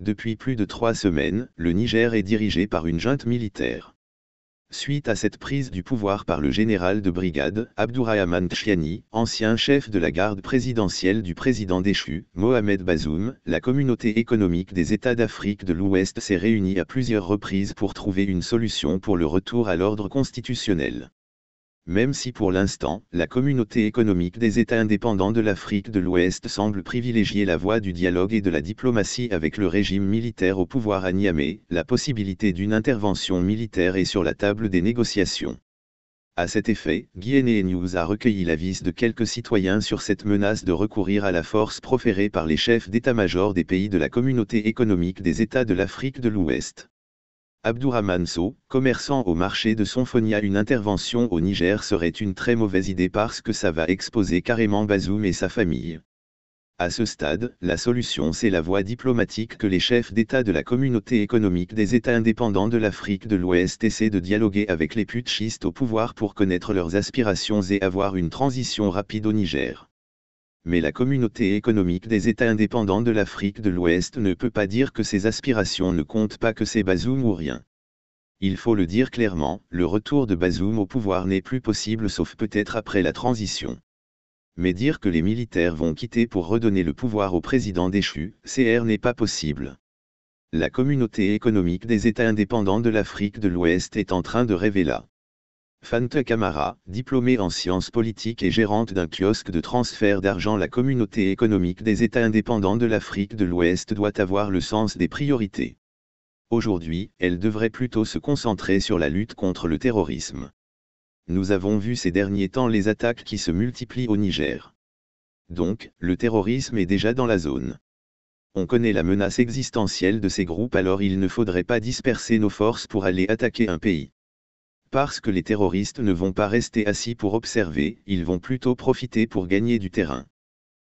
Depuis plus de trois semaines, le Niger est dirigé par une junte militaire. Suite à cette prise du pouvoir par le général de brigade, Abdourahmane Tchiani, ancien chef de la garde présidentielle du président déchu, Mohamed Bazoum, la communauté économique des États d'Afrique de l'Ouest s'est réunie à plusieurs reprises pour trouver une solution pour le retour à l'ordre constitutionnel même si pour l'instant, la communauté économique des États indépendants de l'Afrique de l'Ouest semble privilégier la voie du dialogue et de la diplomatie avec le régime militaire au pouvoir à Niamey, la possibilité d'une intervention militaire est sur la table des négociations. À cet effet, Guinée News a recueilli l'avis de quelques citoyens sur cette menace de recourir à la force proférée par les chefs d'état-major des pays de la communauté économique des États de l'Afrique de l'Ouest. Abdourahman Sow, commerçant au marché de Sonfonia Une intervention au Niger serait une très mauvaise idée parce que ça va exposer carrément Bazoum et sa famille. À ce stade, la solution c'est la voie diplomatique que les chefs d'État de la communauté économique des États indépendants de l'Afrique de l'Ouest essaient de dialoguer avec les putschistes au pouvoir pour connaître leurs aspirations et avoir une transition rapide au Niger mais la communauté économique des États indépendants de l'Afrique de l'Ouest ne peut pas dire que ses aspirations ne comptent pas que c'est Bazoum ou rien. Il faut le dire clairement, le retour de Bazoum au pouvoir n'est plus possible sauf peut-être après la transition. Mais dire que les militaires vont quitter pour redonner le pouvoir au président déchu, CR n'est pas possible. La communauté économique des États indépendants de l'Afrique de l'Ouest est en train de rêver là. Fanta Camara, diplômée en sciences politiques et gérante d'un kiosque de transfert d'argent La communauté économique des États indépendants de l'Afrique de l'Ouest doit avoir le sens des priorités. Aujourd'hui, elle devrait plutôt se concentrer sur la lutte contre le terrorisme. Nous avons vu ces derniers temps les attaques qui se multiplient au Niger. Donc, le terrorisme est déjà dans la zone. On connaît la menace existentielle de ces groupes alors il ne faudrait pas disperser nos forces pour aller attaquer un pays. Parce que les terroristes ne vont pas rester assis pour observer, ils vont plutôt profiter pour gagner du terrain.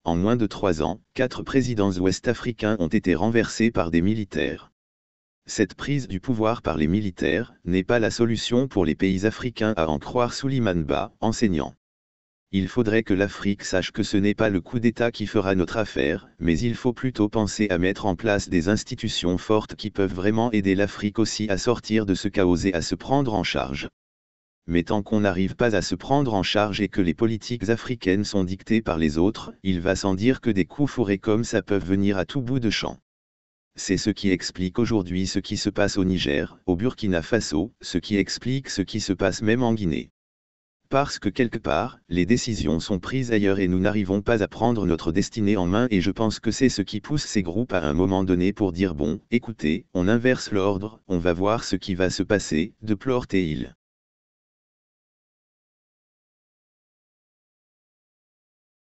En moins de trois ans, quatre présidents ouest-africains ont été renversés par des militaires. Cette prise du pouvoir par les militaires n'est pas la solution pour les pays africains à en croire Souliman Ba, enseignant il faudrait que l'Afrique sache que ce n'est pas le coup d'État qui fera notre affaire, mais il faut plutôt penser à mettre en place des institutions fortes qui peuvent vraiment aider l'Afrique aussi à sortir de ce chaos et à se prendre en charge. Mais tant qu'on n'arrive pas à se prendre en charge et que les politiques africaines sont dictées par les autres, il va sans dire que des coups fourrés comme ça peuvent venir à tout bout de champ. C'est ce qui explique aujourd'hui ce qui se passe au Niger, au Burkina Faso, ce qui explique ce qui se passe même en Guinée parce que quelque part, les décisions sont prises ailleurs et nous n'arrivons pas à prendre notre destinée en main et je pense que c'est ce qui pousse ces groupes à un moment donné pour dire bon, écoutez, on inverse l'ordre, on va voir ce qui va se passer, de plorte et il.